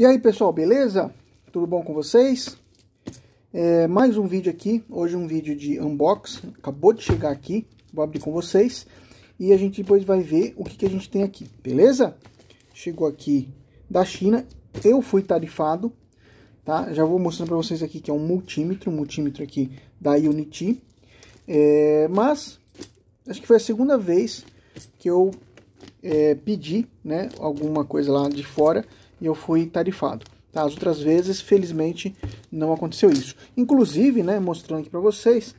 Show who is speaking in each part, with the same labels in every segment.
Speaker 1: E aí pessoal, beleza? Tudo bom com vocês? É, mais um vídeo aqui, hoje um vídeo de unbox, acabou de chegar aqui, vou abrir com vocês e a gente depois vai ver o que, que a gente tem aqui, beleza? Chegou aqui da China, eu fui tarifado, tá? Já vou mostrando para vocês aqui que é um multímetro, um multímetro aqui da Unity, é, mas acho que foi a segunda vez que eu é, pedi né, alguma coisa lá de fora e eu fui tarifado. Tá? As outras vezes, felizmente, não aconteceu isso. Inclusive, né, mostrando aqui para vocês,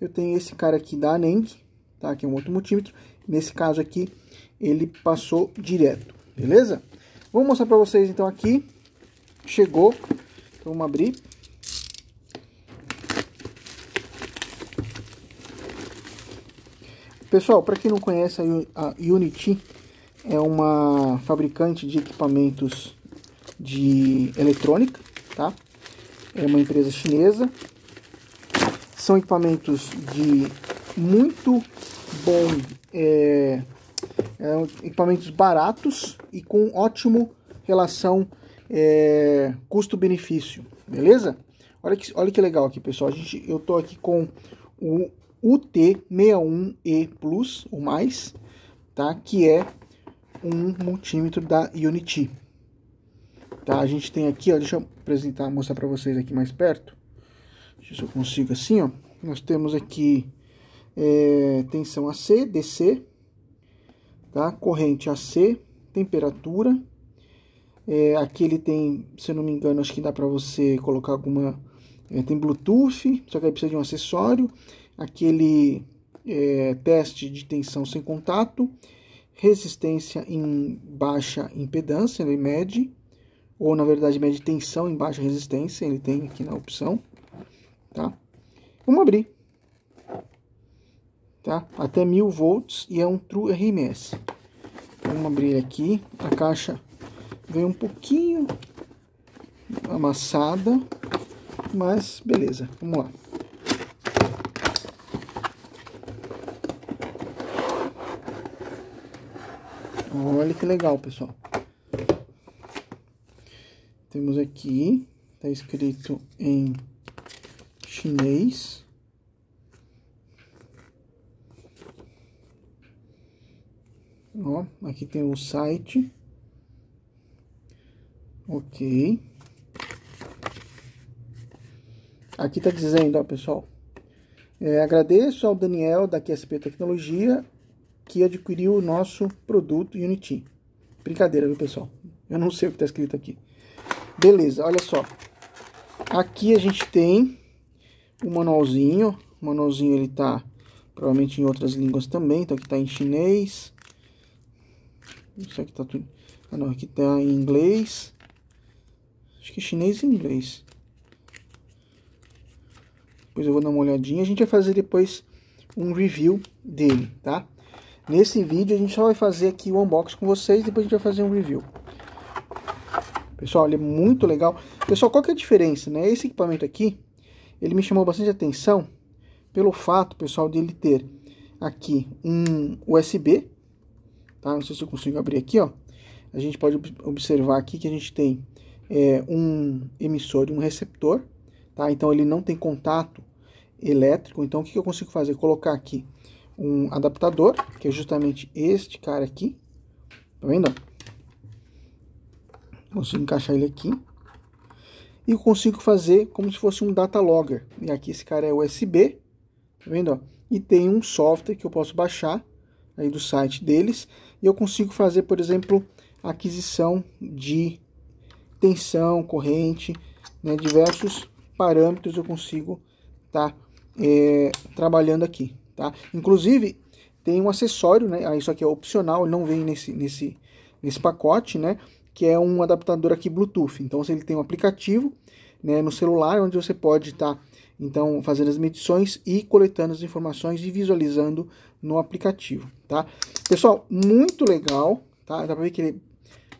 Speaker 1: eu tenho esse cara aqui da ANENC, tá? que é um outro multímetro. Nesse caso aqui, ele passou direto, beleza? Vou mostrar para vocês, então, aqui. Chegou. Então, vamos abrir. Pessoal, para quem não conhece, a Unity é uma fabricante de equipamentos de eletrônica, tá? É uma empresa chinesa. São equipamentos de muito bom, é, é equipamentos baratos e com ótimo relação é, custo-benefício, beleza? Olha que, olha que legal aqui, pessoal. A gente, eu tô aqui com o UT61E Plus, o mais, tá? Que é um multímetro da Unity. Tá? A gente tem aqui, ó, deixa eu apresentar, mostrar para vocês aqui mais perto. Deixa eu se eu consigo assim, ó. Nós temos aqui é, tensão AC, DC, tá? corrente AC, temperatura. É, aqui ele tem, se eu não me engano, acho que dá para você colocar alguma... É, tem Bluetooth, só que aí precisa de um acessório. Aquele é, teste de tensão sem contato. Resistência em baixa impedância, né, ele mede ou na verdade mede tensão em baixa resistência, ele tem aqui na opção, tá? Vamos abrir, tá? Até 1000 volts e é um True RMS. Vamos abrir aqui, a caixa veio um pouquinho amassada, mas beleza, vamos lá. Olha que legal, pessoal temos aqui, está escrito em chinês. Ó, aqui tem o site. Ok. Aqui está dizendo, ó, pessoal. É, agradeço ao Daniel da QSP Tecnologia que adquiriu o nosso produto Unity. Brincadeira, viu, pessoal? Eu não sei o que está escrito aqui. Beleza, olha só. Aqui a gente tem o manualzinho. O manualzinho ele tá provavelmente em outras línguas também. Então aqui tá em chinês. Isso aqui tá tudo. Ah não, aqui tá em inglês. Acho que chinês e inglês. Depois eu vou dar uma olhadinha. A gente vai fazer depois um review dele, tá? Nesse vídeo a gente só vai fazer aqui o unboxing com vocês. Depois a gente vai fazer um review. Pessoal, ele é muito legal. Pessoal, qual que é a diferença, né? Esse equipamento aqui, ele me chamou bastante atenção pelo fato, pessoal, de ele ter aqui um USB, tá? Não sei se eu consigo abrir aqui, ó. A gente pode observar aqui que a gente tem é, um emissor e um receptor, tá? Então ele não tem contato elétrico. Então o que eu consigo fazer? Colocar aqui um adaptador, que é justamente este cara aqui, tá vendo? Consigo encaixar ele aqui. E consigo fazer como se fosse um data logger. E aqui esse cara é USB, tá vendo? Ó? E tem um software que eu posso baixar aí do site deles. E eu consigo fazer, por exemplo, aquisição de tensão, corrente, né? diversos parâmetros eu consigo tá, é, trabalhando aqui. Tá? Inclusive, tem um acessório, né? Ah, isso aqui é opcional, não vem nesse, nesse, nesse pacote, né, que é um adaptador aqui Bluetooth. Então ele tem um aplicativo né, no celular onde você pode estar tá, então fazendo as medições e coletando as informações e visualizando no aplicativo, tá? Pessoal, muito legal, tá? Dá para ver que ele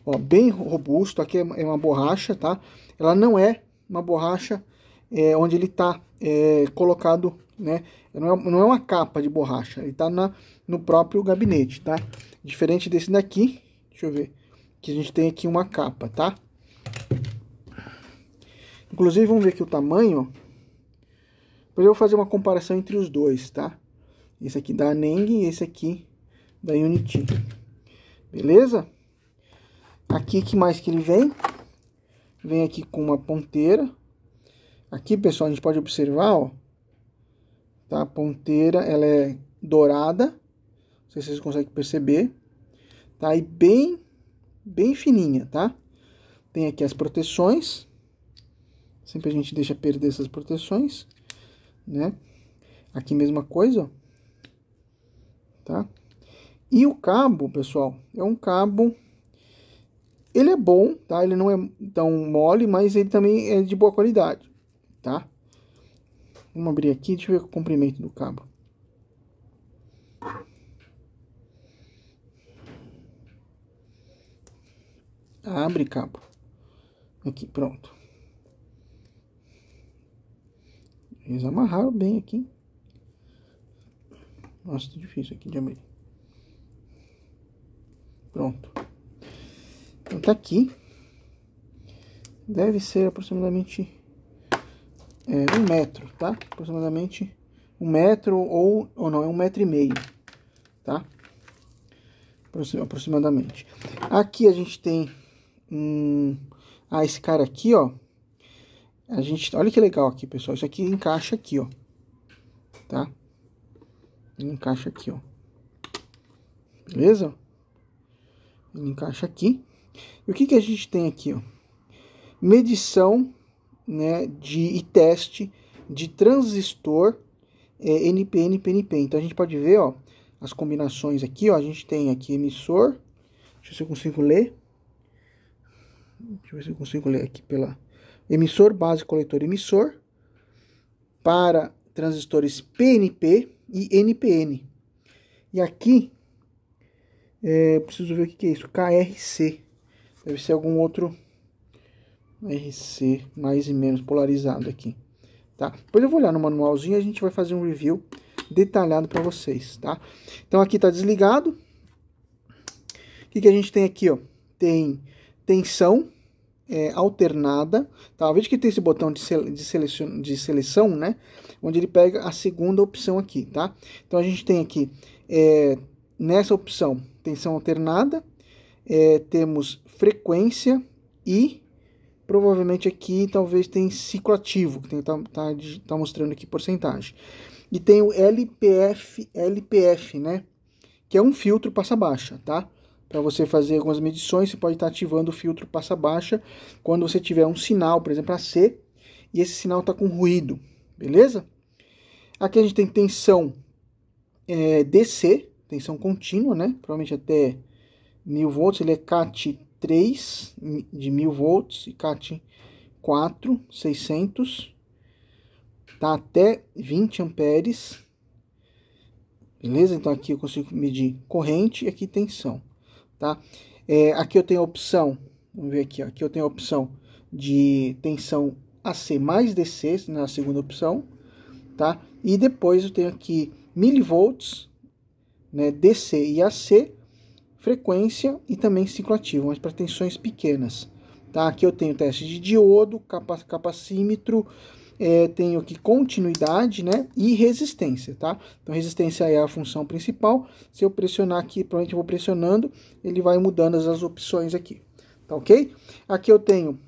Speaker 1: ó, bem robusto. Aqui é, é uma borracha, tá? Ela não é uma borracha é, onde ele está é, colocado, né? Não é, não é, uma capa de borracha, ele está no próprio gabinete, tá? Diferente desse daqui, Deixa eu ver. Que a gente tem aqui uma capa, tá? Inclusive, vamos ver aqui o tamanho. Depois eu vou fazer uma comparação entre os dois, tá? Esse aqui da Neng e esse aqui da Unity. Beleza? Aqui, que mais que ele vem? Vem aqui com uma ponteira. Aqui, pessoal, a gente pode observar, ó. Tá? A ponteira, ela é dourada. Não sei se vocês conseguem perceber tá? E bem, bem fininha, tá? Tem aqui as proteções. Sempre a gente deixa perder essas proteções, né? Aqui mesma coisa, ó. Tá? E o cabo, pessoal, é um cabo... Ele é bom, tá? Ele não é tão mole, mas ele também é de boa qualidade, tá? Vamos abrir aqui, deixa eu ver o comprimento do cabo. Abre cabo. Aqui, pronto. Eles amarraram bem aqui. Nossa, tá difícil aqui de abrir. Pronto. Então tá aqui. Deve ser aproximadamente é, um metro, tá? Aproximadamente um metro ou, ou não, é um metro e meio, tá? Aproximadamente. Aqui a gente tem um, ah, esse cara aqui, ó. A gente, olha que legal aqui, pessoal. Isso aqui encaixa aqui, ó. Tá? encaixa aqui, ó. Beleza? Ele encaixa aqui. E o que que a gente tem aqui, ó? Medição, né, de e teste de transistor é, NPN, PNP. Então a gente pode ver, ó, as combinações aqui, ó. A gente tem aqui emissor. Deixa eu ver se eu consigo ler Deixa eu ver se eu consigo ler aqui pela emissor, base coletor emissor, para transistores PNP e NPN. E aqui, é, preciso ver o que é isso, KRC. Deve ser algum outro RC mais e menos polarizado aqui, tá? Depois eu vou olhar no manualzinho e a gente vai fazer um review detalhado para vocês, tá? Então aqui está desligado. O que, que a gente tem aqui, ó? Tem tensão é, alternada. Tá? Veja que tem esse botão de, sele, de, de seleção, né? Onde ele pega a segunda opção aqui, tá? Então a gente tem aqui, é, nessa opção, tensão alternada, é, temos frequência e provavelmente aqui talvez tem ciclo ativo, que está tá, tá, tá mostrando aqui porcentagem. E tem o LPF, LPF, né? Que é um filtro passa baixa, tá? para você fazer algumas medições, você pode estar tá ativando o filtro passa baixa quando você tiver um sinal, por exemplo, AC, e esse sinal está com ruído, beleza? Aqui a gente tem tensão é, DC, tensão contínua, né? Provavelmente até 1000 volts, ele é CAT 3 de 1000 volts e CAT 4, 600, tá até 20 amperes, beleza? Então aqui eu consigo medir corrente e aqui tensão tá? É, aqui eu tenho a opção, vamos ver aqui, ó, aqui eu tenho a opção de tensão AC mais DC, na é segunda opção, tá? E depois eu tenho aqui milivolts, né, DC e AC, frequência e também ciclo ativo, mas para tensões pequenas, tá? Aqui eu tenho teste de diodo, capacímetro, é, tenho aqui continuidade né, e resistência, tá? Então, resistência é a função principal. Se eu pressionar aqui, provavelmente eu vou pressionando, ele vai mudando as, as opções aqui, tá ok? Aqui eu tenho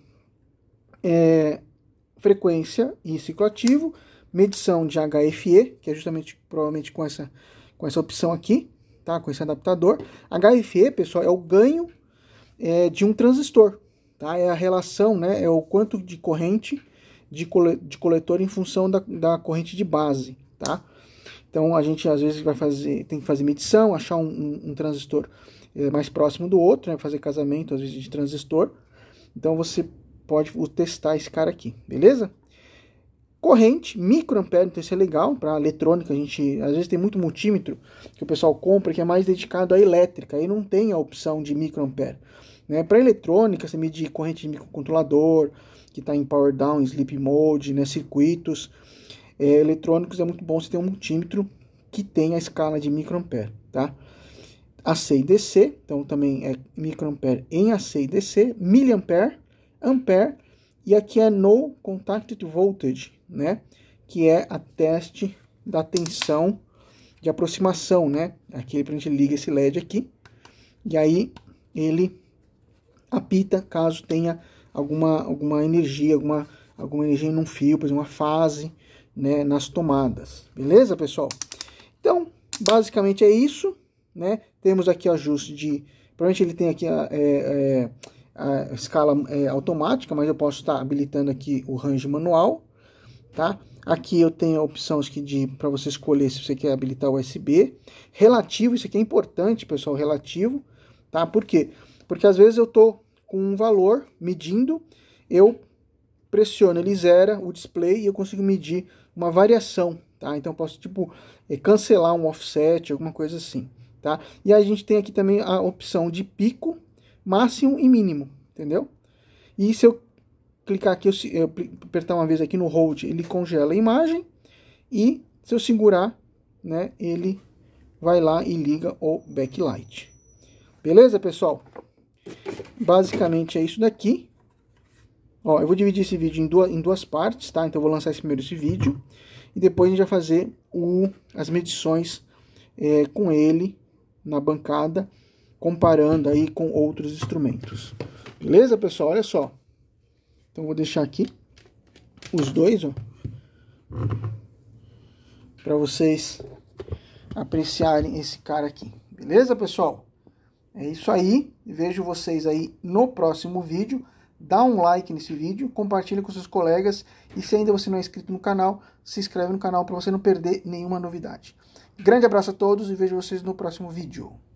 Speaker 1: é, frequência e ciclo ativo, medição de HFE, que é justamente, provavelmente, com essa, com essa opção aqui, tá? Com esse adaptador. HFE, pessoal, é o ganho é, de um transistor, tá? É a relação, né? É o quanto de corrente de, cole, de coletor em função da, da corrente de base, tá? Então a gente às vezes vai fazer, tem que fazer medição, achar um, um, um transistor é, mais próximo do outro, né? fazer casamento às vezes de transistor. Então você pode testar esse cara aqui, beleza? corrente, microampere, então isso é legal para eletrônica, a gente às vezes tem muito multímetro que o pessoal compra que é mais dedicado à elétrica, aí não tem a opção de microampere. Né? Para eletrônica, você mede corrente de microcontrolador, que está em power down, sleep mode, né? circuitos é, eletrônicos, é muito bom você ter um multímetro que tem a escala de microampere, tá? AC e DC, então também é microampere em AC e DC, miliampere, ampere, e aqui é no contact voltage, né? Que é a teste da tensão de aproximação, né? Aqui a gente liga esse LED aqui e aí ele apita caso tenha alguma, alguma energia, alguma, alguma energia um fio, por exemplo, uma fase, né? Nas tomadas, beleza, pessoal? Então, basicamente é isso, né? Temos aqui o ajuste de... Provavelmente ele tem aqui a, é, é, a escala é, automática, mas eu posso estar habilitando aqui o range manual, tá? Aqui eu tenho a opção de para você escolher se você quer habilitar USB. Relativo, isso aqui é importante, pessoal, relativo, tá? Por quê? Porque às vezes eu tô com um valor medindo, eu pressiono, ele zera o display e eu consigo medir uma variação, tá? Então posso tipo eh, cancelar um offset, alguma coisa assim, tá? E a gente tem aqui também a opção de pico, máximo e mínimo, entendeu? E se eu clicar aqui, eu, apertar uma vez aqui no hold, ele congela a imagem. E se eu segurar, né, ele vai lá e liga o backlight. Beleza, pessoal? Basicamente é isso daqui. Ó, eu vou dividir esse vídeo em duas, em duas partes, tá? Então eu vou lançar esse primeiro esse vídeo. E depois a gente vai fazer o, as medições é, com ele na bancada, comparando aí com outros instrumentos. Beleza, pessoal? Olha só. Então, vou deixar aqui os dois, ó. Para vocês apreciarem esse cara aqui. Beleza, pessoal? É isso aí. Vejo vocês aí no próximo vídeo. Dá um like nesse vídeo, compartilha com seus colegas e se ainda você não é inscrito no canal, se inscreve no canal para você não perder nenhuma novidade. Grande abraço a todos e vejo vocês no próximo vídeo.